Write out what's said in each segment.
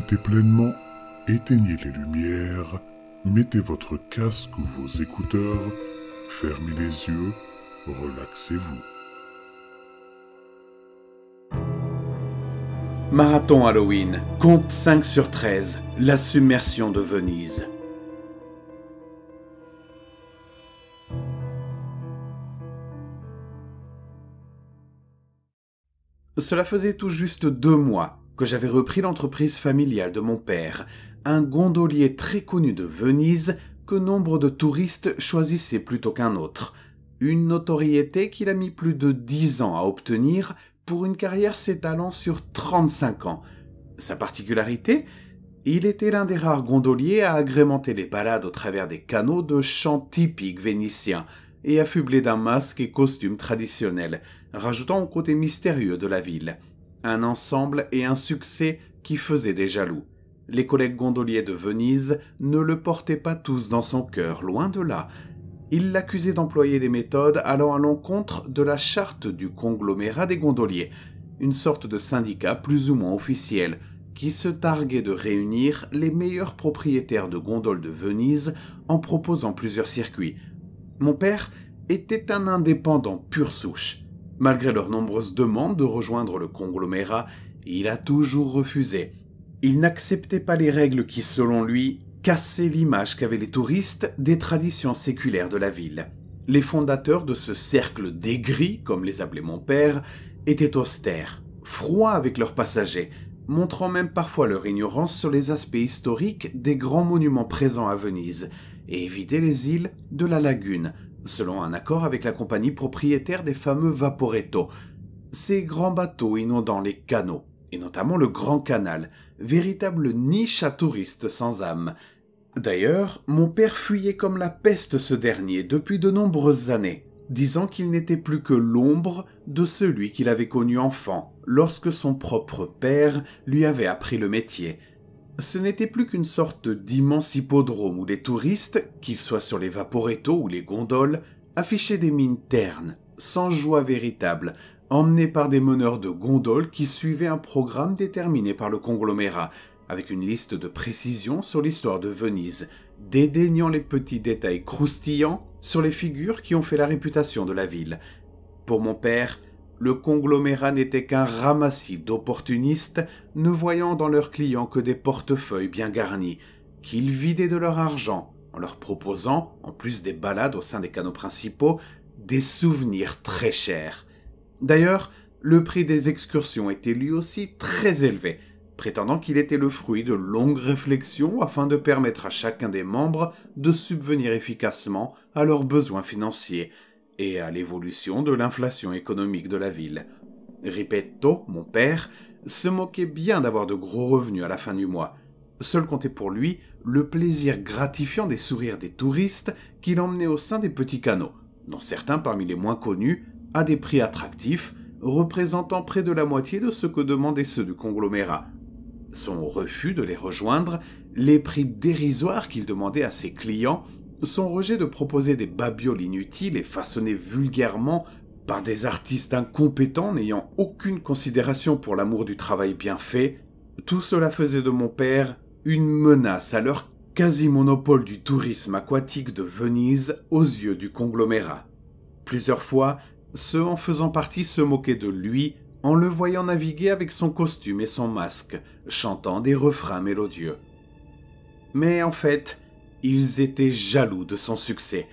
profitez pleinement, éteignez les lumières, mettez votre casque ou vos écouteurs, fermez les yeux, relaxez-vous. Marathon Halloween, compte 5 sur 13, la submersion de Venise. Cela faisait tout juste deux mois que j'avais repris l'entreprise familiale de mon père, un gondolier très connu de Venise que nombre de touristes choisissaient plutôt qu'un autre, une notoriété qu'il a mis plus de dix ans à obtenir pour une carrière s'étalant sur 35 ans. Sa particularité Il était l'un des rares gondoliers à agrémenter les balades au travers des canaux de chants typiques vénitiens et affublé d'un masque et costume traditionnel, rajoutant au côté mystérieux de la ville un ensemble et un succès qui faisaient des jaloux. Les collègues gondoliers de Venise ne le portaient pas tous dans son cœur, loin de là. Ils l'accusaient d'employer des méthodes allant à l'encontre de la charte du conglomérat des gondoliers, une sorte de syndicat plus ou moins officiel, qui se targuait de réunir les meilleurs propriétaires de gondoles de Venise en proposant plusieurs circuits. Mon père était un indépendant pure souche. Malgré leurs nombreuses demandes de rejoindre le conglomérat, il a toujours refusé. Il n'acceptait pas les règles qui, selon lui, cassaient l'image qu'avaient les touristes des traditions séculaires de la ville. Les fondateurs de ce cercle d'aigris, comme les appelait mon père, étaient austères, froids avec leurs passagers, montrant même parfois leur ignorance sur les aspects historiques des grands monuments présents à Venise, et évitaient les îles de la lagune, selon un accord avec la compagnie propriétaire des fameux Vaporetto, ces grands bateaux inondant les canaux, et notamment le Grand Canal, véritable niche à touristes sans âme. D'ailleurs, mon père fuyait comme la peste ce dernier depuis de nombreuses années, disant qu'il n'était plus que l'ombre de celui qu'il avait connu enfant, lorsque son propre père lui avait appris le métier, ce n'était plus qu'une sorte d'immense hippodrome où les touristes, qu'ils soient sur les vaporetto ou les gondoles, affichaient des mines ternes, sans joie véritable, emmenés par des meneurs de gondoles qui suivaient un programme déterminé par le conglomérat, avec une liste de précisions sur l'histoire de Venise, dédaignant les petits détails croustillants sur les figures qui ont fait la réputation de la ville. Pour mon père, le conglomérat n'était qu'un ramassis d'opportunistes, ne voyant dans leurs clients que des portefeuilles bien garnis, qu'ils vidaient de leur argent en leur proposant, en plus des balades au sein des canaux principaux, des souvenirs très chers. D'ailleurs, le prix des excursions était lui aussi très élevé, prétendant qu'il était le fruit de longues réflexions afin de permettre à chacun des membres de subvenir efficacement à leurs besoins financiers, et à l'évolution de l'inflation économique de la ville. Ripetto, mon père, se moquait bien d'avoir de gros revenus à la fin du mois. Seul comptait pour lui le plaisir gratifiant des sourires des touristes qu'il emmenait au sein des petits canaux, dont certains parmi les moins connus, à des prix attractifs, représentant près de la moitié de ce que demandaient ceux du conglomérat. Son refus de les rejoindre, les prix dérisoires qu'il demandait à ses clients son rejet de proposer des babioles inutiles et façonnées vulgairement par des artistes incompétents n'ayant aucune considération pour l'amour du travail bien fait, tout cela faisait de mon père une menace à leur quasi-monopole du tourisme aquatique de Venise aux yeux du conglomérat. Plusieurs fois, ceux en faisant partie se moquaient de lui en le voyant naviguer avec son costume et son masque, chantant des refrains mélodieux. Mais en fait, ils étaient jaloux de son succès.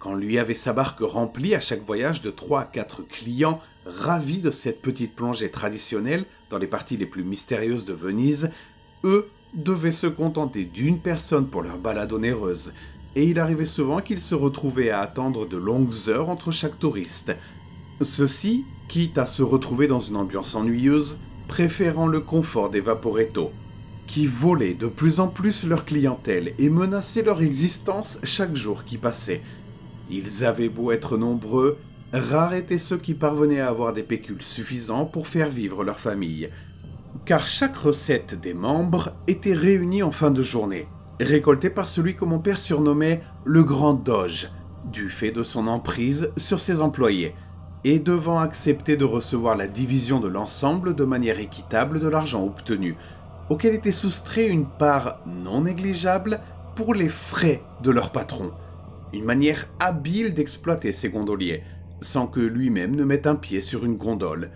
Quand lui avait sa barque remplie à chaque voyage de 3 à 4 clients, ravis de cette petite plongée traditionnelle dans les parties les plus mystérieuses de Venise, eux devaient se contenter d'une personne pour leur balade onéreuse, et il arrivait souvent qu'ils se retrouvaient à attendre de longues heures entre chaque touriste. Ceux-ci, quitte à se retrouver dans une ambiance ennuyeuse, préférant le confort des vaporettos, qui volaient de plus en plus leur clientèle et menaçaient leur existence chaque jour qui passait. Ils avaient beau être nombreux, rares étaient ceux qui parvenaient à avoir des pécules suffisants pour faire vivre leur famille, car chaque recette des membres était réunie en fin de journée, récoltée par celui que mon père surnommait le grand doge, du fait de son emprise sur ses employés, et devant accepter de recevoir la division de l'ensemble de manière équitable de l'argent obtenu, auquel était soustrait une part non négligeable pour les frais de leur patron. Une manière habile d'exploiter ces gondoliers, sans que lui-même ne mette un pied sur une gondole.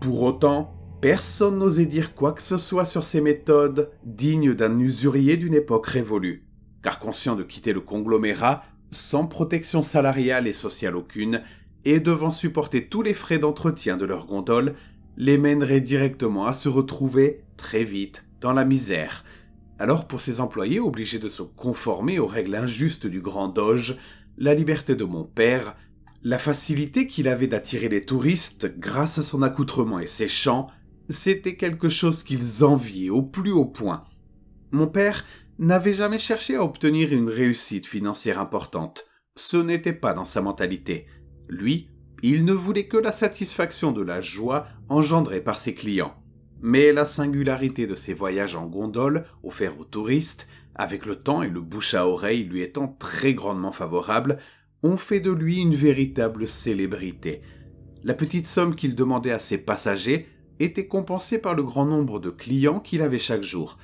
Pour autant, personne n'osait dire quoi que ce soit sur ces méthodes dignes d'un usurier d'une époque révolue, car conscient de quitter le conglomérat, sans protection salariale et sociale aucune, et devant supporter tous les frais d'entretien de leur gondole, les mènerait directement à se retrouver très vite dans la misère. Alors pour ses employés obligés de se conformer aux règles injustes du grand doge, la liberté de mon père, la facilité qu'il avait d'attirer les touristes grâce à son accoutrement et ses chants, c'était quelque chose qu'ils enviaient au plus haut point. Mon père n'avait jamais cherché à obtenir une réussite financière importante. Ce n'était pas dans sa mentalité. Lui, il ne voulait que la satisfaction de la joie engendrée par ses clients. Mais la singularité de ses voyages en gondole, offerts aux touristes, avec le temps et le bouche à oreille lui étant très grandement favorables, ont fait de lui une véritable célébrité. La petite somme qu'il demandait à ses passagers était compensée par le grand nombre de clients qu'il avait chaque jour.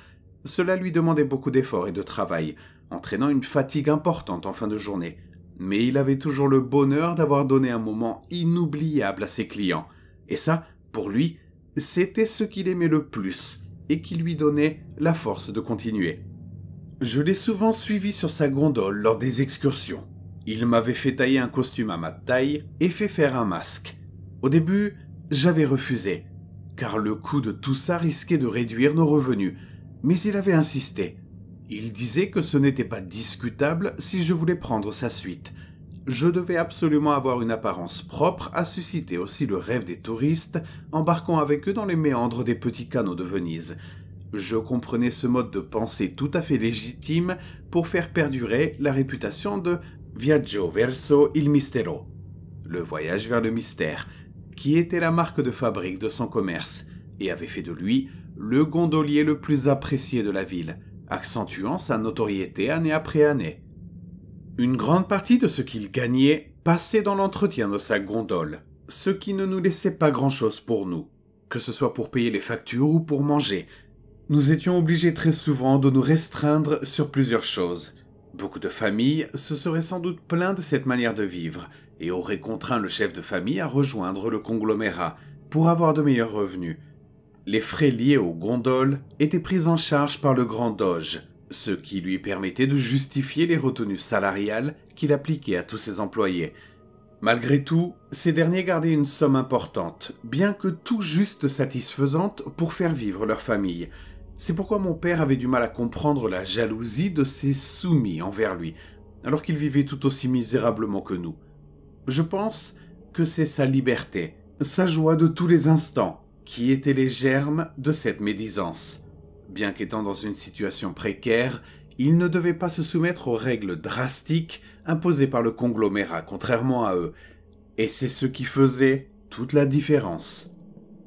Cela lui demandait beaucoup d'efforts et de travail, entraînant une fatigue importante en fin de journée. Mais il avait toujours le bonheur d'avoir donné un moment inoubliable à ses clients. Et ça, pour lui, c'était ce qu'il aimait le plus et qui lui donnait la force de continuer. Je l'ai souvent suivi sur sa gondole lors des excursions. Il m'avait fait tailler un costume à ma taille et fait faire un masque. Au début, j'avais refusé, car le coût de tout ça risquait de réduire nos revenus, mais il avait insisté. Il disait que ce n'était pas discutable si je voulais prendre sa suite, je devais absolument avoir une apparence propre à susciter aussi le rêve des touristes, embarquant avec eux dans les méandres des petits canaux de Venise. Je comprenais ce mode de pensée tout à fait légitime pour faire perdurer la réputation de Viaggio verso il mistero, le voyage vers le mystère, qui était la marque de fabrique de son commerce et avait fait de lui le gondolier le plus apprécié de la ville, accentuant sa notoriété année après année. Une grande partie de ce qu'il gagnait passait dans l'entretien de sa gondole, ce qui ne nous laissait pas grand-chose pour nous, que ce soit pour payer les factures ou pour manger. Nous étions obligés très souvent de nous restreindre sur plusieurs choses. Beaucoup de familles se seraient sans doute plaintes de cette manière de vivre et auraient contraint le chef de famille à rejoindre le conglomérat pour avoir de meilleurs revenus. Les frais liés aux gondoles étaient pris en charge par le grand doge, ce qui lui permettait de justifier les retenues salariales qu'il appliquait à tous ses employés. Malgré tout, ces derniers gardaient une somme importante, bien que tout juste satisfaisante pour faire vivre leur famille. C'est pourquoi mon père avait du mal à comprendre la jalousie de ses soumis envers lui, alors qu'il vivait tout aussi misérablement que nous. Je pense que c'est sa liberté, sa joie de tous les instants, qui étaient les germes de cette médisance bien qu'étant dans une situation précaire, ils ne devaient pas se soumettre aux règles drastiques imposées par le conglomérat, contrairement à eux. Et c'est ce qui faisait toute la différence.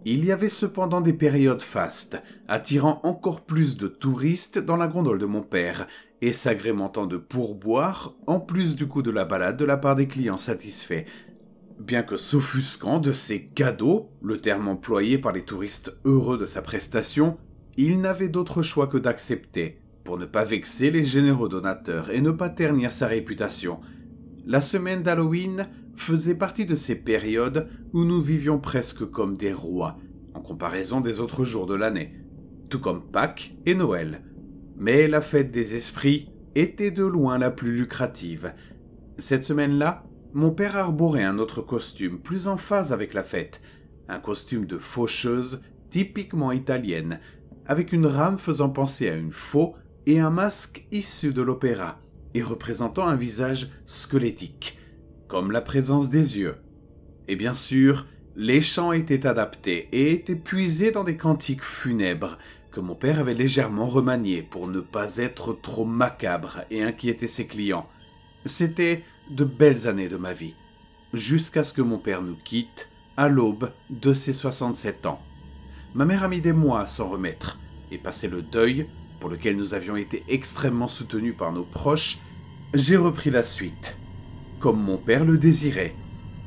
Il y avait cependant des périodes fastes, attirant encore plus de touristes dans la gondole de mon père, et s'agrémentant de pourboires, en plus du coût de la balade de la part des clients satisfaits. Bien que s'offusquant de ces cadeaux, le terme employé par les touristes heureux de sa prestation, il n'avait d'autre choix que d'accepter, pour ne pas vexer les généreux donateurs et ne pas ternir sa réputation. La semaine d'Halloween faisait partie de ces périodes où nous vivions presque comme des rois, en comparaison des autres jours de l'année, tout comme Pâques et Noël. Mais la fête des esprits était de loin la plus lucrative. Cette semaine-là, mon père arborait un autre costume plus en phase avec la fête, un costume de faucheuse typiquement italienne, avec une rame faisant penser à une faux et un masque issu de l'opéra et représentant un visage squelettique, comme la présence des yeux. Et bien sûr, les chants étaient adaptés et étaient puisés dans des cantiques funèbres que mon père avait légèrement remaniés pour ne pas être trop macabre et inquiéter ses clients. C'était de belles années de ma vie, jusqu'à ce que mon père nous quitte à l'aube de ses 67 ans ma mère a mis des mois à s'en remettre et passer le deuil, pour lequel nous avions été extrêmement soutenus par nos proches, j'ai repris la suite. Comme mon père le désirait.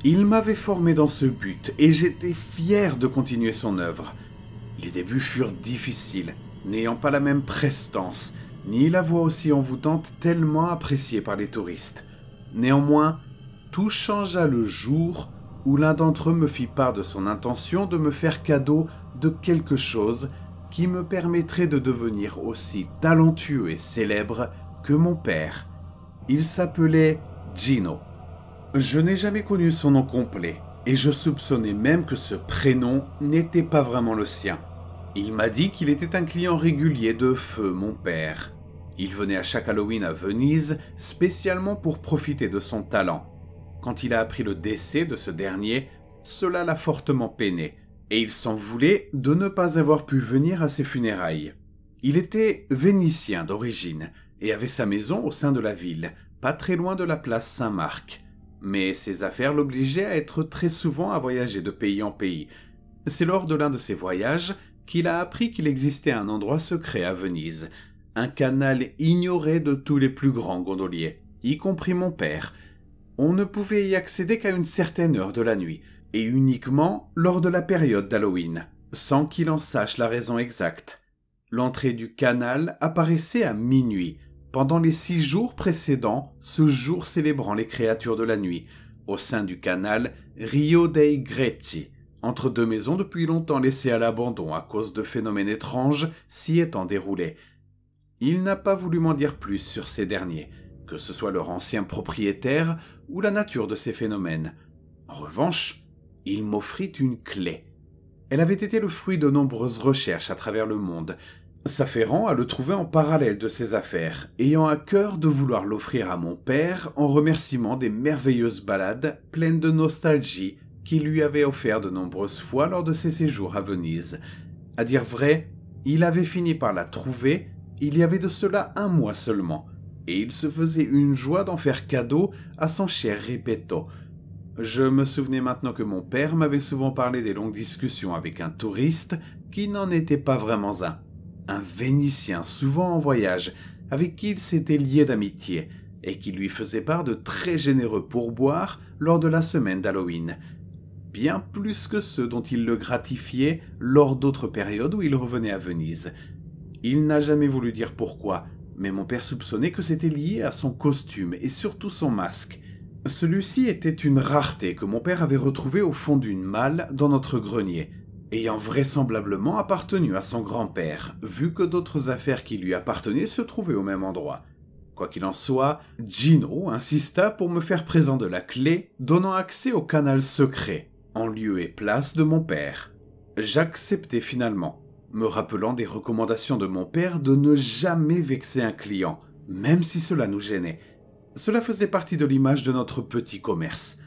Il m'avait formé dans ce but et j'étais fier de continuer son œuvre. Les débuts furent difficiles, n'ayant pas la même prestance, ni la voix aussi envoûtante tellement appréciée par les touristes. Néanmoins, tout changea le jour où l'un d'entre eux me fit part de son intention de me faire cadeau de quelque chose qui me permettrait de devenir aussi talentueux et célèbre que mon père. Il s'appelait Gino. Je n'ai jamais connu son nom complet, et je soupçonnais même que ce prénom n'était pas vraiment le sien. Il m'a dit qu'il était un client régulier de Feu, mon père. Il venait à chaque Halloween à Venise spécialement pour profiter de son talent. Quand il a appris le décès de ce dernier, cela l'a fortement peiné, et il s'en voulait de ne pas avoir pu venir à ses funérailles. Il était vénitien d'origine et avait sa maison au sein de la ville, pas très loin de la place Saint-Marc. Mais ses affaires l'obligeaient à être très souvent à voyager de pays en pays. C'est lors de l'un de ses voyages qu'il a appris qu'il existait un endroit secret à Venise, un canal ignoré de tous les plus grands gondoliers, y compris mon père. On ne pouvait y accéder qu'à une certaine heure de la nuit et uniquement lors de la période d'Halloween, sans qu'il en sache la raison exacte. L'entrée du canal apparaissait à minuit, pendant les six jours précédents, ce jour célébrant les créatures de la nuit, au sein du canal Rio dei Greti, entre deux maisons depuis longtemps laissées à l'abandon à cause de phénomènes étranges s'y étant déroulés. Il n'a pas voulu m'en dire plus sur ces derniers, que ce soit leur ancien propriétaire ou la nature de ces phénomènes. En revanche, il m'offrit une clé. Elle avait été le fruit de nombreuses recherches à travers le monde, s'affairant à le trouver en parallèle de ses affaires, ayant à cœur de vouloir l'offrir à mon père en remerciement des merveilleuses balades pleines de nostalgie qu'il lui avait offert de nombreuses fois lors de ses séjours à Venise. À dire vrai, il avait fini par la trouver il y avait de cela un mois seulement, et il se faisait une joie d'en faire cadeau à son cher Repetto, je me souvenais maintenant que mon père m'avait souvent parlé des longues discussions avec un touriste qui n'en était pas vraiment un. Un Vénitien souvent en voyage, avec qui il s'était lié d'amitié, et qui lui faisait part de très généreux pourboires lors de la semaine d'Halloween, bien plus que ceux dont il le gratifiait lors d'autres périodes où il revenait à Venise. Il n'a jamais voulu dire pourquoi, mais mon père soupçonnait que c'était lié à son costume et surtout son masque, celui-ci était une rareté que mon père avait retrouvée au fond d'une malle dans notre grenier, ayant vraisemblablement appartenu à son grand-père, vu que d'autres affaires qui lui appartenaient se trouvaient au même endroit. Quoi qu'il en soit, Gino insista pour me faire présent de la clé donnant accès au canal secret, en lieu et place de mon père. J'acceptai finalement, me rappelant des recommandations de mon père de ne jamais vexer un client, même si cela nous gênait, cela faisait partie de l'image de notre petit commerce.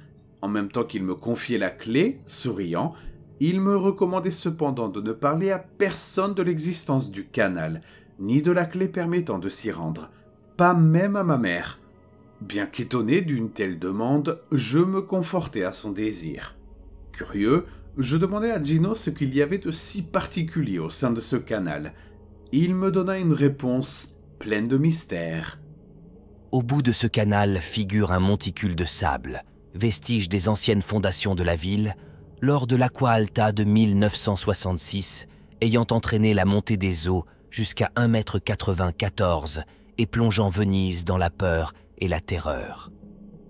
En même temps qu'il me confiait la clé, souriant, il me recommandait cependant de ne parler à personne de l'existence du canal, ni de la clé permettant de s'y rendre, pas même à ma mère. Bien qu'étonné d'une telle demande, je me confortais à son désir. Curieux, je demandai à Gino ce qu'il y avait de si particulier au sein de ce canal. Il me donna une réponse pleine de mystère. Au bout de ce canal figure un monticule de sable, vestige des anciennes fondations de la ville, lors de l'Aqua Alta de 1966, ayant entraîné la montée des eaux jusqu'à 1,94 m et plongeant Venise dans la peur et la terreur.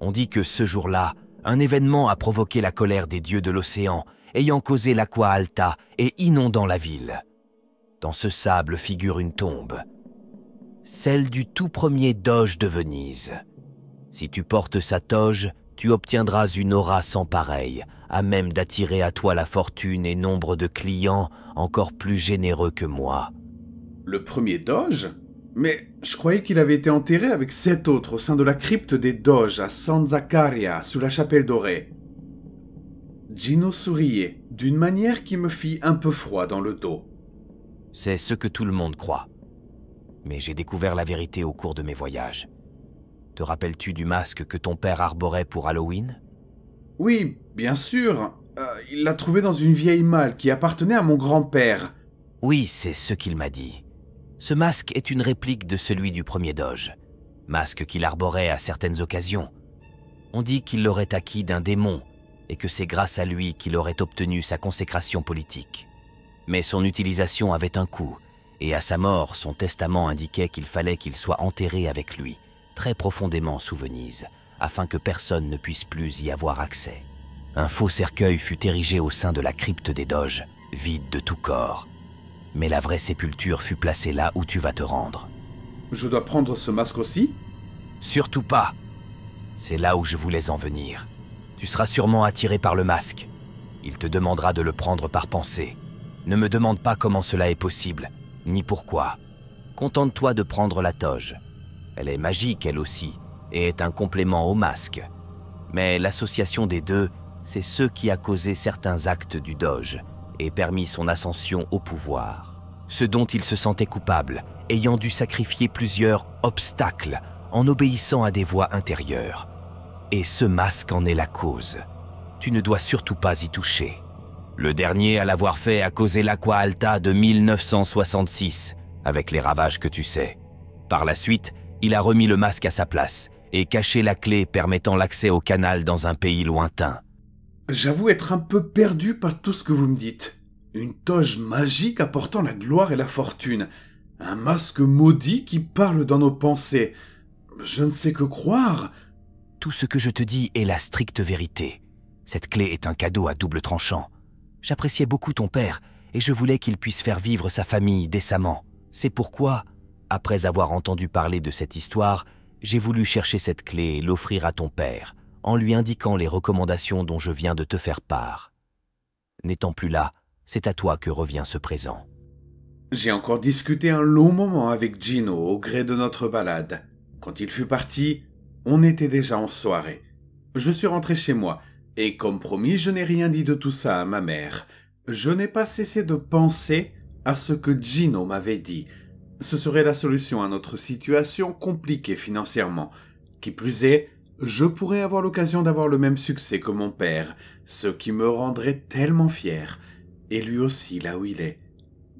On dit que ce jour-là, un événement a provoqué la colère des dieux de l'océan, ayant causé l'Aqua Alta et inondant la ville. Dans ce sable figure une tombe, celle du tout premier doge de Venise. Si tu portes sa toge, tu obtiendras une aura sans pareille, à même d'attirer à toi la fortune et nombre de clients encore plus généreux que moi. Le premier doge Mais je croyais qu'il avait été enterré avec sept autres au sein de la crypte des doges à San Zaccaria, sous la chapelle dorée. Gino souriait, d'une manière qui me fit un peu froid dans le dos. C'est ce que tout le monde croit mais j'ai découvert la vérité au cours de mes voyages. Te rappelles-tu du masque que ton père arborait pour Halloween Oui, bien sûr. Euh, il l'a trouvé dans une vieille malle qui appartenait à mon grand-père. Oui, c'est ce qu'il m'a dit. Ce masque est une réplique de celui du premier doge, masque qu'il arborait à certaines occasions. On dit qu'il l'aurait acquis d'un démon et que c'est grâce à lui qu'il aurait obtenu sa consécration politique. Mais son utilisation avait un coût, et à sa mort, son testament indiquait qu'il fallait qu'il soit enterré avec lui, très profondément sous Venise, afin que personne ne puisse plus y avoir accès. Un faux cercueil fut érigé au sein de la crypte des doges, vide de tout corps. Mais la vraie sépulture fut placée là où tu vas te rendre. Je dois prendre ce masque aussi Surtout pas C'est là où je voulais en venir. Tu seras sûrement attiré par le masque. Il te demandera de le prendre par pensée. Ne me demande pas comment cela est possible, ni pourquoi. Contente-toi de prendre la toge. Elle est magique, elle aussi, et est un complément au masque. Mais l'association des deux, c'est ce qui a causé certains actes du doge et permis son ascension au pouvoir. Ce dont il se sentait coupable, ayant dû sacrifier plusieurs obstacles en obéissant à des voix intérieures. Et ce masque en est la cause. Tu ne dois surtout pas y toucher. Le dernier à l'avoir fait a causé l'Aqua Alta de 1966, avec les ravages que tu sais. Par la suite, il a remis le masque à sa place et caché la clé permettant l'accès au canal dans un pays lointain. J'avoue être un peu perdu par tout ce que vous me dites. Une toge magique apportant la gloire et la fortune. Un masque maudit qui parle dans nos pensées. Je ne sais que croire. Tout ce que je te dis est la stricte vérité. Cette clé est un cadeau à double tranchant. J'appréciais beaucoup ton père et je voulais qu'il puisse faire vivre sa famille décemment. C'est pourquoi, après avoir entendu parler de cette histoire, j'ai voulu chercher cette clé et l'offrir à ton père, en lui indiquant les recommandations dont je viens de te faire part. N'étant plus là, c'est à toi que revient ce présent. J'ai encore discuté un long moment avec Gino au gré de notre balade. Quand il fut parti, on était déjà en soirée. Je suis rentré chez moi et comme promis, je n'ai rien dit de tout ça à ma mère. Je n'ai pas cessé de penser à ce que Gino m'avait dit. Ce serait la solution à notre situation compliquée financièrement. Qui plus est, je pourrais avoir l'occasion d'avoir le même succès que mon père, ce qui me rendrait tellement fier, et lui aussi là où il est.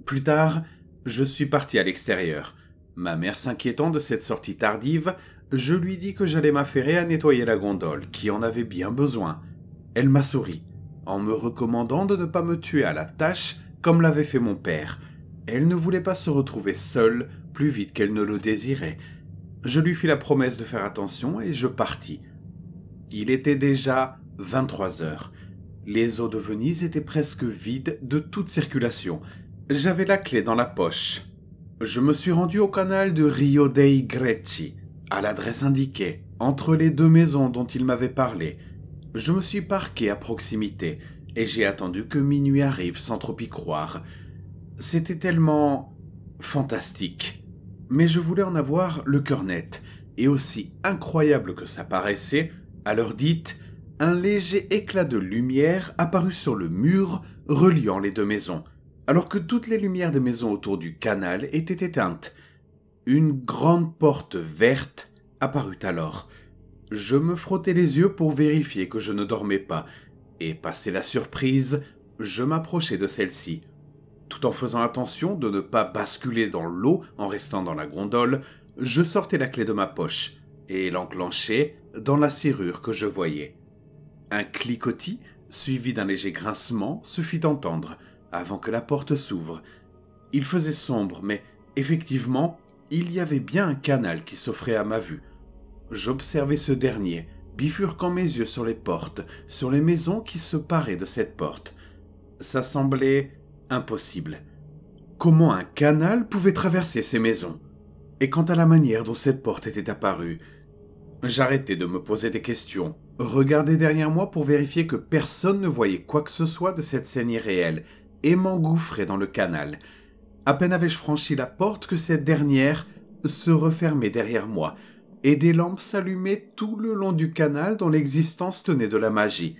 Plus tard, je suis parti à l'extérieur. Ma mère s'inquiétant de cette sortie tardive, je lui dis que j'allais m'affairer à nettoyer la gondole, qui en avait bien besoin. Elle m'a souri, en me recommandant de ne pas me tuer à la tâche comme l'avait fait mon père. Elle ne voulait pas se retrouver seule plus vite qu'elle ne le désirait. Je lui fis la promesse de faire attention et je partis. Il était déjà 23 heures. Les eaux de Venise étaient presque vides de toute circulation. J'avais la clé dans la poche. Je me suis rendu au canal de Rio dei Greci, à l'adresse indiquée, entre les deux maisons dont il m'avait parlé. Je me suis parqué à proximité et j'ai attendu que minuit arrive sans trop y croire. C'était tellement fantastique. Mais je voulais en avoir le cœur net, et aussi incroyable que ça paraissait, à l'heure dite, un léger éclat de lumière apparut sur le mur reliant les deux maisons, alors que toutes les lumières des maisons autour du canal étaient éteintes. Une grande porte verte apparut alors, je me frottais les yeux pour vérifier que je ne dormais pas, et passé la surprise, je m'approchais de celle-ci. Tout en faisant attention de ne pas basculer dans l'eau en restant dans la grondole, je sortais la clé de ma poche et l'enclenchai dans la serrure que je voyais. Un cliquetis, suivi d'un léger grincement, se fit entendre avant que la porte s'ouvre. Il faisait sombre, mais effectivement, il y avait bien un canal qui s'offrait à ma vue, J'observais ce dernier, bifurquant mes yeux sur les portes, sur les maisons qui se paraient de cette porte. Ça semblait impossible. Comment un canal pouvait traverser ces maisons Et quant à la manière dont cette porte était apparue, j'arrêtai de me poser des questions, Regardais derrière moi pour vérifier que personne ne voyait quoi que ce soit de cette scène irréelle, et m'engouffrais dans le canal. À peine avais-je franchi la porte que cette dernière se refermait derrière moi, et des lampes s'allumaient tout le long du canal dont l'existence tenait de la magie.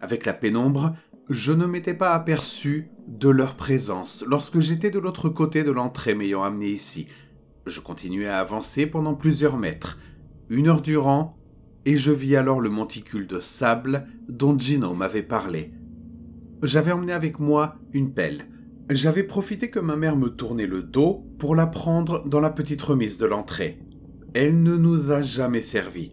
Avec la pénombre, je ne m'étais pas aperçu de leur présence lorsque j'étais de l'autre côté de l'entrée m'ayant amené ici. Je continuais à avancer pendant plusieurs mètres, une heure durant, et je vis alors le monticule de sable dont Gino m'avait parlé. J'avais emmené avec moi une pelle. J'avais profité que ma mère me tournait le dos pour la prendre dans la petite remise de l'entrée. Elle ne nous a jamais servi.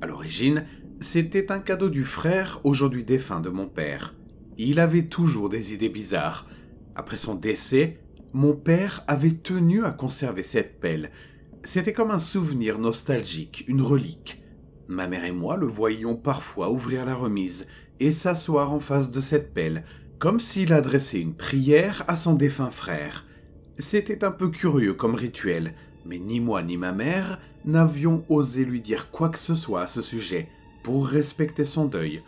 À l'origine, c'était un cadeau du frère, aujourd'hui défunt de mon père. Il avait toujours des idées bizarres. Après son décès, mon père avait tenu à conserver cette pelle. C'était comme un souvenir nostalgique, une relique. Ma mère et moi le voyions parfois ouvrir la remise et s'asseoir en face de cette pelle, comme s'il adressait une prière à son défunt frère. C'était un peu curieux comme rituel, mais ni moi ni ma mère n'avions osé lui dire quoi que ce soit à ce sujet pour respecter son deuil.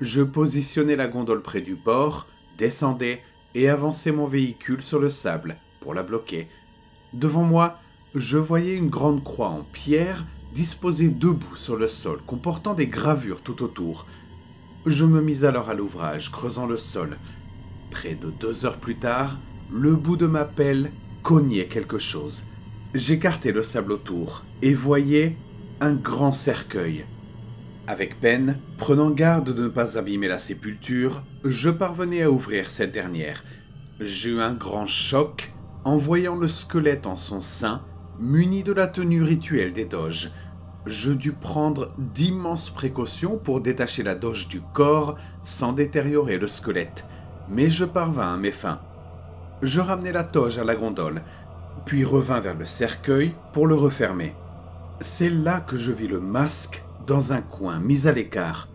Je positionnais la gondole près du bord, descendais et avançais mon véhicule sur le sable pour la bloquer. Devant moi, je voyais une grande croix en pierre disposée debout sur le sol, comportant des gravures tout autour. Je me mis alors à l'ouvrage, creusant le sol. Près de deux heures plus tard, le bout de ma pelle cognait quelque chose. J'écartai le sable autour et voyais un grand cercueil. Avec peine, prenant garde de ne pas abîmer la sépulture, je parvenais à ouvrir cette dernière. J'eus un grand choc en voyant le squelette en son sein, muni de la tenue rituelle des doges. Je dus prendre d'immenses précautions pour détacher la doge du corps sans détériorer le squelette, mais je parvins à mes fins. Je ramenai la toge à la gondole, puis revint vers le cercueil pour le refermer. C'est là que je vis le masque dans un coin, mis à l'écart.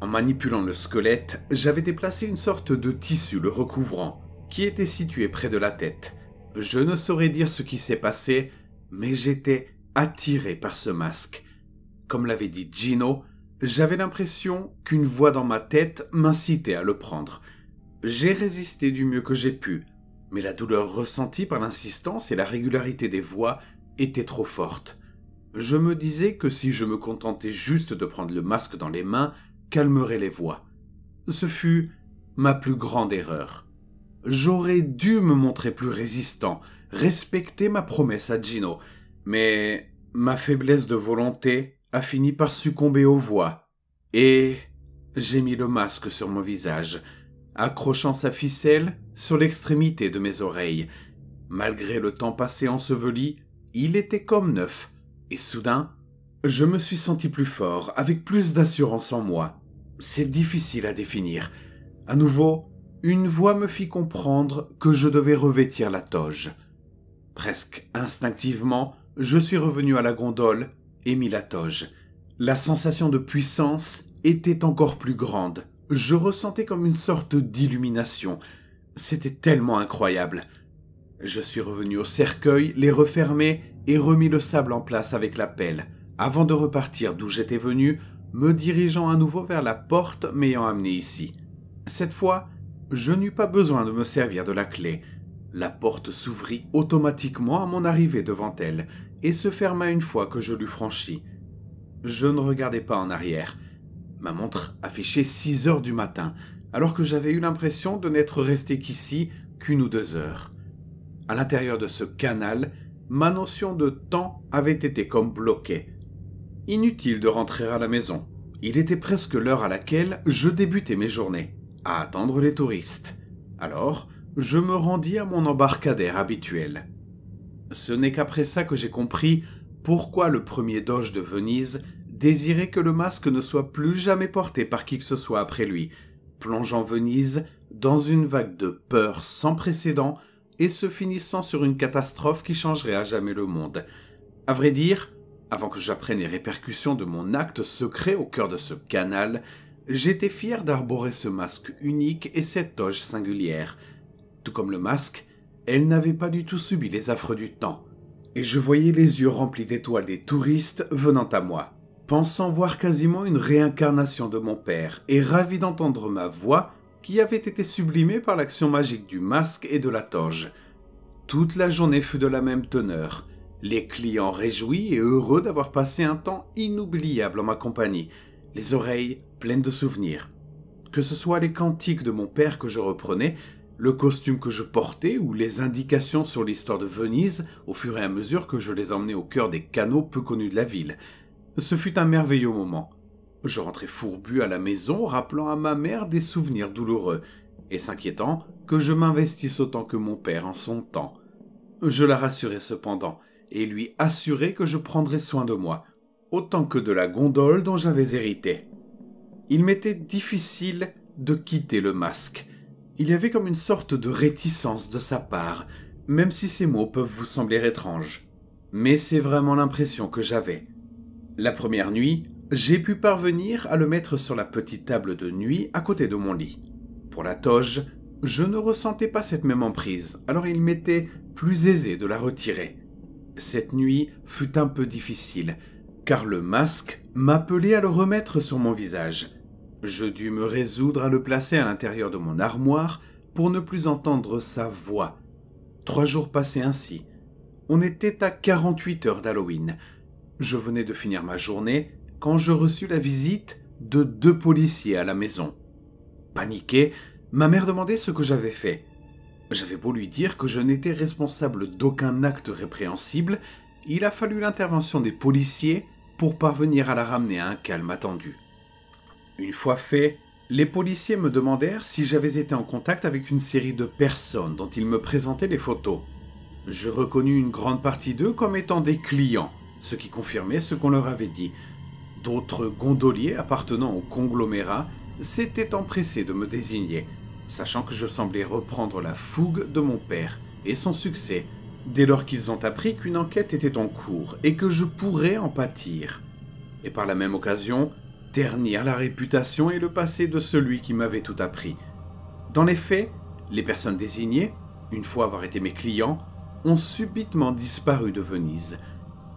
En manipulant le squelette, j'avais déplacé une sorte de tissu le recouvrant, qui était situé près de la tête. Je ne saurais dire ce qui s'est passé, mais j'étais attiré par ce masque. Comme l'avait dit Gino, j'avais l'impression qu'une voix dans ma tête m'incitait à le prendre. J'ai résisté du mieux que j'ai pu, mais la douleur ressentie par l'insistance et la régularité des voix était trop forte. Je me disais que si je me contentais juste de prendre le masque dans les mains, calmerais les voix. Ce fut ma plus grande erreur. J'aurais dû me montrer plus résistant, respecter ma promesse à Gino, mais ma faiblesse de volonté a fini par succomber aux voix. Et j'ai mis le masque sur mon visage, accrochant sa ficelle sur l'extrémité de mes oreilles. Malgré le temps passé enseveli, il était comme neuf, et soudain, je me suis senti plus fort, avec plus d'assurance en moi. C'est difficile à définir. À nouveau, une voix me fit comprendre que je devais revêtir la toge. Presque instinctivement, je suis revenu à la gondole et mis la toge. La sensation de puissance était encore plus grande, je ressentais comme une sorte d'illumination. C'était tellement incroyable. Je suis revenu au cercueil, les refermé et remis le sable en place avec la pelle, avant de repartir d'où j'étais venu, me dirigeant à nouveau vers la porte m'ayant amené ici. Cette fois, je n'eus pas besoin de me servir de la clé. La porte s'ouvrit automatiquement à mon arrivée devant elle et se ferma une fois que je l'eus franchie. Je ne regardais pas en arrière. Ma montre affichait 6 heures du matin, alors que j'avais eu l'impression de n'être resté qu'ici qu'une ou deux heures. À l'intérieur de ce canal, ma notion de temps avait été comme bloquée. Inutile de rentrer à la maison. Il était presque l'heure à laquelle je débutais mes journées, à attendre les touristes. Alors, je me rendis à mon embarcadère habituel. Ce n'est qu'après ça que j'ai compris pourquoi le premier doge de Venise désirait que le masque ne soit plus jamais porté par qui que ce soit après lui, plongeant Venise dans une vague de peur sans précédent et se finissant sur une catastrophe qui changerait à jamais le monde. À vrai dire, avant que j'apprenne les répercussions de mon acte secret au cœur de ce canal, j'étais fier d'arborer ce masque unique et cette toge singulière. Tout comme le masque, elle n'avait pas du tout subi les affres du temps, et je voyais les yeux remplis d'étoiles des touristes venant à moi pensant voir quasiment une réincarnation de mon père, et ravi d'entendre ma voix, qui avait été sublimée par l'action magique du masque et de la toge. Toute la journée fut de la même teneur, les clients réjouis et heureux d'avoir passé un temps inoubliable en ma compagnie, les oreilles pleines de souvenirs. Que ce soit les cantiques de mon père que je reprenais, le costume que je portais ou les indications sur l'histoire de Venise au fur et à mesure que je les emmenais au cœur des canaux peu connus de la ville. Ce fut un merveilleux moment. Je rentrais fourbu à la maison, rappelant à ma mère des souvenirs douloureux, et s'inquiétant que je m'investisse autant que mon père en son temps. Je la rassurai cependant, et lui assurai que je prendrais soin de moi, autant que de la gondole dont j'avais hérité. Il m'était difficile de quitter le masque. Il y avait comme une sorte de réticence de sa part, même si ces mots peuvent vous sembler étranges. Mais c'est vraiment l'impression que j'avais. La première nuit, j'ai pu parvenir à le mettre sur la petite table de nuit à côté de mon lit. Pour la toge, je ne ressentais pas cette même emprise, alors il m'était plus aisé de la retirer. Cette nuit fut un peu difficile, car le masque m'appelait à le remettre sur mon visage. Je dus me résoudre à le placer à l'intérieur de mon armoire pour ne plus entendre sa voix. Trois jours passés ainsi. On était à 48 heures d'Halloween. Je venais de finir ma journée quand je reçus la visite de deux policiers à la maison. Paniquée, ma mère demandait ce que j'avais fait. J'avais beau lui dire que je n'étais responsable d'aucun acte répréhensible, il a fallu l'intervention des policiers pour parvenir à la ramener à un calme attendu. Une fois fait, les policiers me demandèrent si j'avais été en contact avec une série de personnes dont ils me présentaient les photos. Je reconnus une grande partie d'eux comme étant des clients ce qui confirmait ce qu'on leur avait dit. D'autres gondoliers appartenant au conglomérat s'étaient empressés de me désigner, sachant que je semblais reprendre la fougue de mon père et son succès, dès lors qu'ils ont appris qu'une enquête était en cours et que je pourrais en pâtir, et par la même occasion ternir la réputation et le passé de celui qui m'avait tout appris. Dans les faits, les personnes désignées, une fois avoir été mes clients, ont subitement disparu de Venise,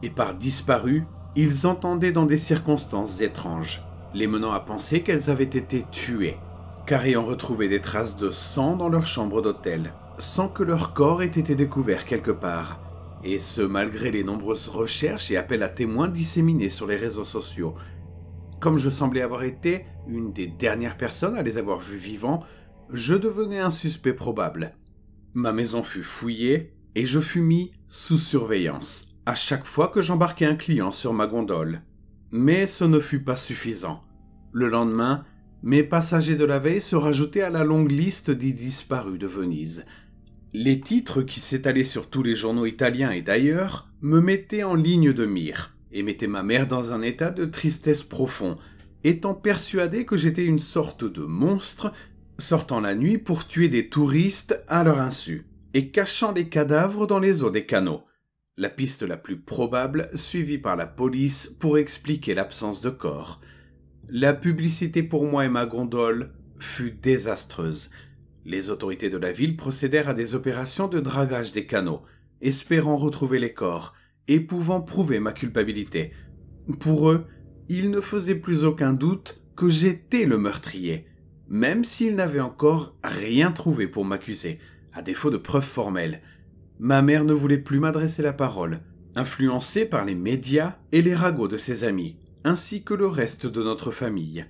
et par disparus, ils entendaient dans des circonstances étranges, les menant à penser qu'elles avaient été tuées, car ayant retrouvé des traces de sang dans leur chambre d'hôtel, sans que leur corps ait été découvert quelque part, et ce malgré les nombreuses recherches et appels à témoins disséminés sur les réseaux sociaux. Comme je semblais avoir été une des dernières personnes à les avoir vues vivants, je devenais un suspect probable. Ma maison fut fouillée et je fus mis sous surveillance à chaque fois que j'embarquais un client sur ma gondole. Mais ce ne fut pas suffisant. Le lendemain, mes passagers de la veille se rajoutaient à la longue liste des disparus de Venise. Les titres qui s'étalaient sur tous les journaux italiens et d'ailleurs me mettaient en ligne de mire et mettaient ma mère dans un état de tristesse profond, étant persuadée que j'étais une sorte de monstre sortant la nuit pour tuer des touristes à leur insu et cachant les cadavres dans les eaux des canaux la piste la plus probable suivie par la police pour expliquer l'absence de corps. La publicité pour moi et ma gondole fut désastreuse. Les autorités de la ville procédèrent à des opérations de dragage des canaux, espérant retrouver les corps et pouvant prouver ma culpabilité. Pour eux, il ne faisait plus aucun doute que j'étais le meurtrier, même s'ils n'avaient encore rien trouvé pour m'accuser, à défaut de preuves formelles ma mère ne voulait plus m'adresser la parole, influencée par les médias et les ragots de ses amis, ainsi que le reste de notre famille.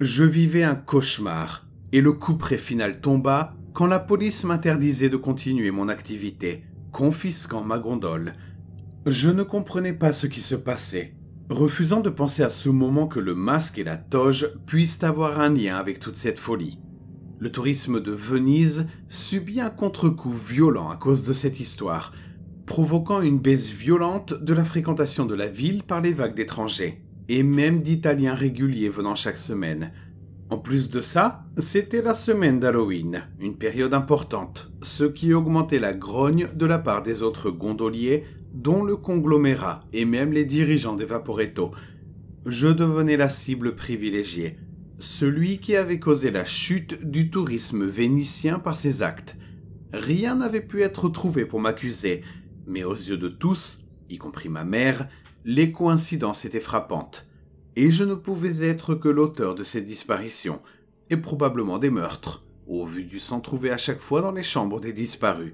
Je vivais un cauchemar, et le coup près final tomba quand la police m'interdisait de continuer mon activité, confisquant ma gondole. Je ne comprenais pas ce qui se passait, refusant de penser à ce moment que le masque et la toge puissent avoir un lien avec toute cette folie. Le tourisme de Venise subit un contre-coup violent à cause de cette histoire, provoquant une baisse violente de la fréquentation de la ville par les vagues d'étrangers, et même d'Italiens réguliers venant chaque semaine. En plus de ça, c'était la semaine d'Halloween, une période importante, ce qui augmentait la grogne de la part des autres gondoliers, dont le conglomérat et même les dirigeants des Vaporetto. Je devenais la cible privilégiée celui qui avait causé la chute du tourisme vénitien par ses actes. Rien n'avait pu être trouvé pour m'accuser, mais aux yeux de tous, y compris ma mère, les coïncidences étaient frappantes, et je ne pouvais être que l'auteur de ces disparitions, et probablement des meurtres, au vu du sang trouvé à chaque fois dans les chambres des disparus.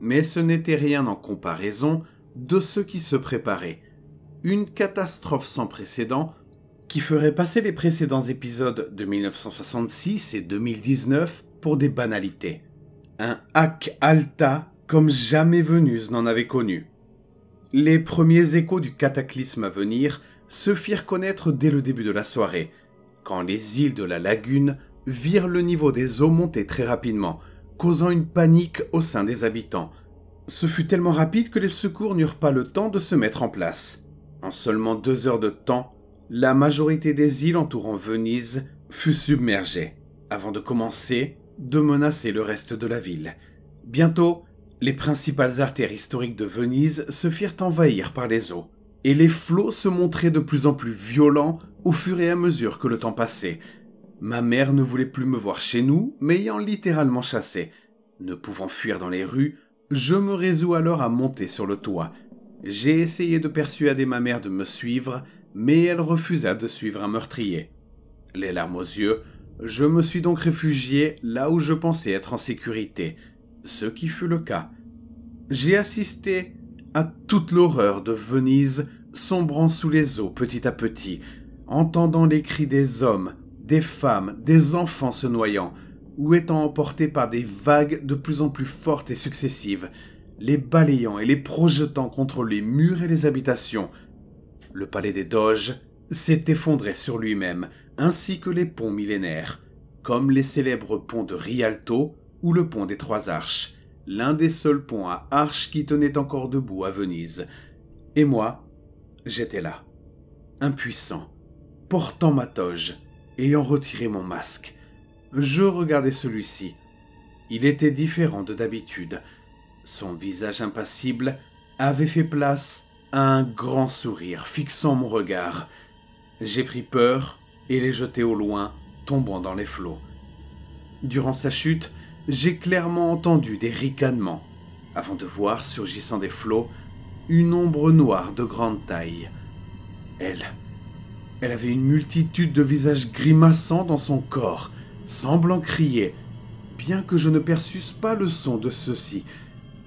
Mais ce n'était rien en comparaison de ce qui se préparait. Une catastrophe sans précédent qui ferait passer les précédents épisodes de 1966 et 2019 pour des banalités. Un hack Alta comme jamais Venus n'en avait connu. Les premiers échos du cataclysme à venir se firent connaître dès le début de la soirée, quand les îles de la lagune virent le niveau des eaux monter très rapidement, causant une panique au sein des habitants. Ce fut tellement rapide que les secours n'eurent pas le temps de se mettre en place. En seulement deux heures de temps, la majorité des îles entourant Venise fut submergée, avant de commencer de menacer le reste de la ville. Bientôt, les principales artères historiques de Venise se firent envahir par les eaux, et les flots se montraient de plus en plus violents au fur et à mesure que le temps passait. Ma mère ne voulait plus me voir chez nous, m'ayant littéralement chassé. Ne pouvant fuir dans les rues, je me résous alors à monter sur le toit. J'ai essayé de persuader ma mère de me suivre, mais elle refusa de suivre un meurtrier. Les larmes aux yeux, je me suis donc réfugié là où je pensais être en sécurité, ce qui fut le cas. J'ai assisté à toute l'horreur de Venise sombrant sous les eaux petit à petit, entendant les cris des hommes, des femmes, des enfants se noyant, ou étant emportés par des vagues de plus en plus fortes et successives, les balayant et les projetant contre les murs et les habitations, le palais des Doges, s'est effondré sur lui-même, ainsi que les ponts millénaires, comme les célèbres ponts de Rialto ou le pont des Trois Arches, l'un des seuls ponts à arches qui tenait encore debout à Venise. Et moi, j'étais là, impuissant, portant ma toge, ayant retiré mon masque. Je regardais celui-ci. Il était différent de d'habitude. Son visage impassible avait fait place un grand sourire, fixant mon regard. J'ai pris peur et l'ai jeté au loin, tombant dans les flots. Durant sa chute, j'ai clairement entendu des ricanements, avant de voir, surgissant des flots, une ombre noire de grande taille. Elle. Elle avait une multitude de visages grimaçants dans son corps, semblant crier, bien que je ne perçusse pas le son de ceux-ci,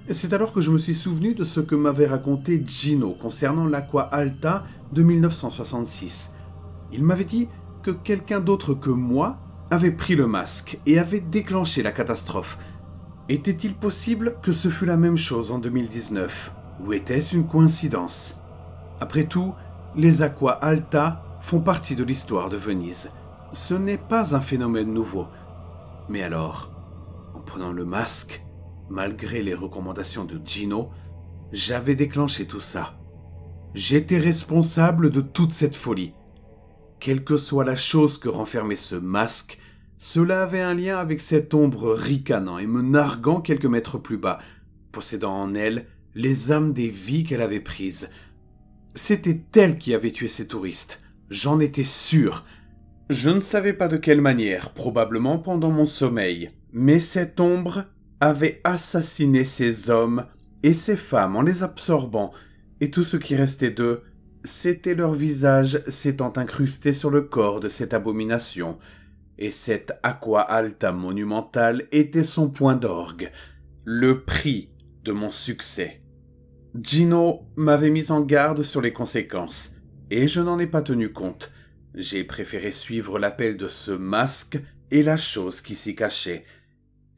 c'est alors que je me suis souvenu de ce que m'avait raconté Gino concernant l'Aqua Alta de 1966. Il m'avait dit que quelqu'un d'autre que moi avait pris le masque et avait déclenché la catastrophe. Était-il possible que ce fût la même chose en 2019 Ou était-ce une coïncidence Après tout, les Aqua Alta font partie de l'histoire de Venise. Ce n'est pas un phénomène nouveau. Mais alors, en prenant le masque, malgré les recommandations de Gino, j'avais déclenché tout ça. J'étais responsable de toute cette folie. Quelle que soit la chose que renfermait ce masque, cela avait un lien avec cette ombre ricanant et me narguant quelques mètres plus bas, possédant en elle les âmes des vies qu'elle avait prises. C'était elle qui avait tué ces touristes, j'en étais sûr. Je ne savais pas de quelle manière, probablement pendant mon sommeil, mais cette ombre avait assassiné ces hommes et ces femmes en les absorbant, et tout ce qui restait d'eux, c'était leur visage s'étant incrusté sur le corps de cette abomination, et cette aqua alta monumentale était son point d'orgue, le prix de mon succès. Gino m'avait mis en garde sur les conséquences, et je n'en ai pas tenu compte. J'ai préféré suivre l'appel de ce masque et la chose qui s'y cachait.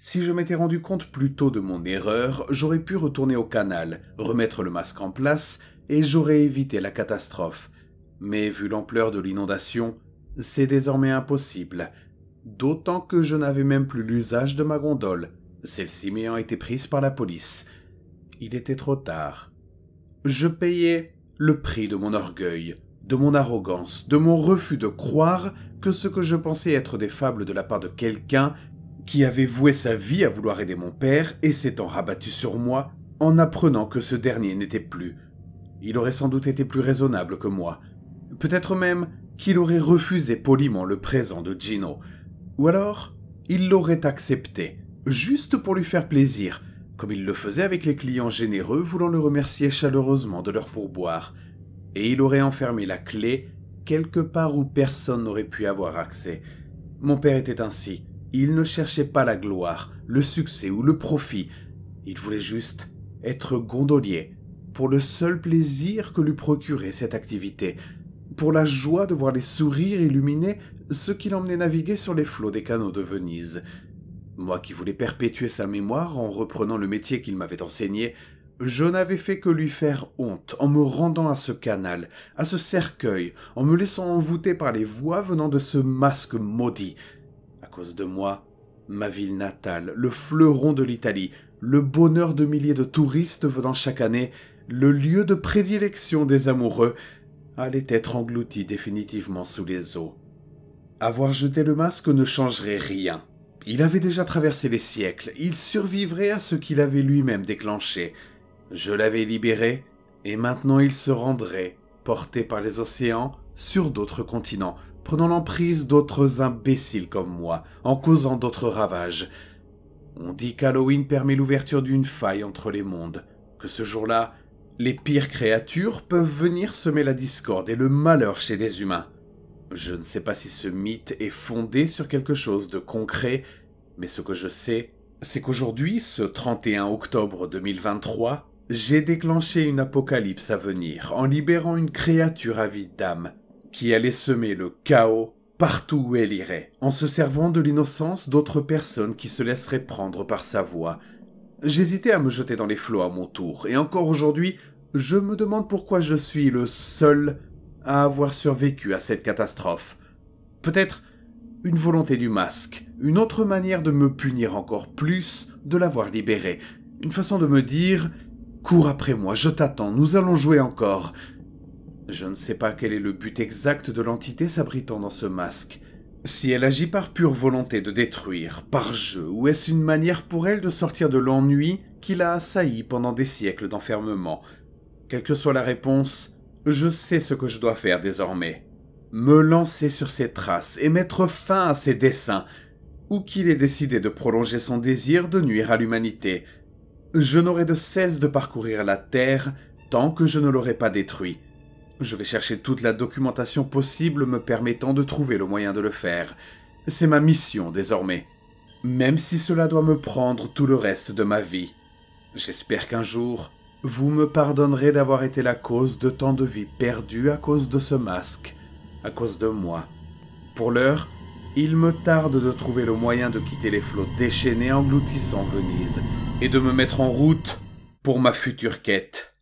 Si je m'étais rendu compte plus tôt de mon erreur, j'aurais pu retourner au canal, remettre le masque en place, et j'aurais évité la catastrophe. Mais vu l'ampleur de l'inondation, c'est désormais impossible. D'autant que je n'avais même plus l'usage de ma gondole, celle-ci m'ayant été prise par la police. Il était trop tard. Je payais le prix de mon orgueil, de mon arrogance, de mon refus de croire que ce que je pensais être des fables de la part de quelqu'un qui avait voué sa vie à vouloir aider mon père et s'étant rabattu sur moi en apprenant que ce dernier n'était plus. Il aurait sans doute été plus raisonnable que moi. Peut-être même qu'il aurait refusé poliment le présent de Gino. Ou alors, il l'aurait accepté, juste pour lui faire plaisir, comme il le faisait avec les clients généreux voulant le remercier chaleureusement de leur pourboire. Et il aurait enfermé la clé quelque part où personne n'aurait pu avoir accès. Mon père était ainsi. Il ne cherchait pas la gloire, le succès ou le profit. Il voulait juste être gondolier, pour le seul plaisir que lui procurait cette activité, pour la joie de voir les sourires illuminer ceux qui l'emmenaient naviguer sur les flots des canaux de Venise. Moi qui voulais perpétuer sa mémoire en reprenant le métier qu'il m'avait enseigné, je n'avais fait que lui faire honte en me rendant à ce canal, à ce cercueil, en me laissant envoûter par les voix venant de ce masque maudit cause de moi, ma ville natale, le fleuron de l'Italie, le bonheur de milliers de touristes venant chaque année, le lieu de prédilection des amoureux, allait être englouti définitivement sous les eaux. Avoir jeté le masque ne changerait rien. Il avait déjà traversé les siècles, il survivrait à ce qu'il avait lui-même déclenché. Je l'avais libéré, et maintenant il se rendrait, porté par les océans, sur d'autres continents, prenant l'emprise d'autres imbéciles comme moi, en causant d'autres ravages. On dit qu'Halloween permet l'ouverture d'une faille entre les mondes, que ce jour-là, les pires créatures peuvent venir semer la discorde et le malheur chez les humains. Je ne sais pas si ce mythe est fondé sur quelque chose de concret, mais ce que je sais, c'est qu'aujourd'hui, ce 31 octobre 2023, j'ai déclenché une apocalypse à venir en libérant une créature avide d'âme qui allait semer le chaos partout où elle irait, en se servant de l'innocence d'autres personnes qui se laisseraient prendre par sa voix. J'hésitais à me jeter dans les flots à mon tour, et encore aujourd'hui, je me demande pourquoi je suis le seul à avoir survécu à cette catastrophe. Peut-être une volonté du masque, une autre manière de me punir encore plus de l'avoir libéré, une façon de me dire Cours après moi, je t'attends, nous allons jouer encore. Je ne sais pas quel est le but exact de l'entité s'abritant dans ce masque. Si elle agit par pure volonté de détruire, par jeu, ou est-ce une manière pour elle de sortir de l'ennui qui l'a assailli pendant des siècles d'enfermement Quelle que soit la réponse, je sais ce que je dois faire désormais. Me lancer sur ses traces et mettre fin à ses desseins, ou qu'il ait décidé de prolonger son désir de nuire à l'humanité. Je n'aurai de cesse de parcourir la Terre tant que je ne l'aurai pas détruit, je vais chercher toute la documentation possible me permettant de trouver le moyen de le faire. C'est ma mission désormais. Même si cela doit me prendre tout le reste de ma vie. J'espère qu'un jour, vous me pardonnerez d'avoir été la cause de tant de vies perdues à cause de ce masque, à cause de moi. Pour l'heure, il me tarde de trouver le moyen de quitter les flots déchaînés engloutissant Venise et de me mettre en route pour ma future quête.